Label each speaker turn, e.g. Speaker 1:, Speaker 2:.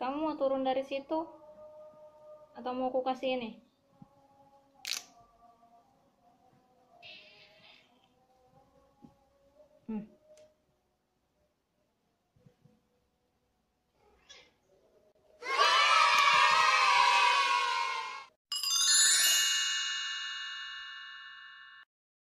Speaker 1: Kamu mau turun dari
Speaker 2: situ? Atau mau aku kasih ini?
Speaker 3: Hmm.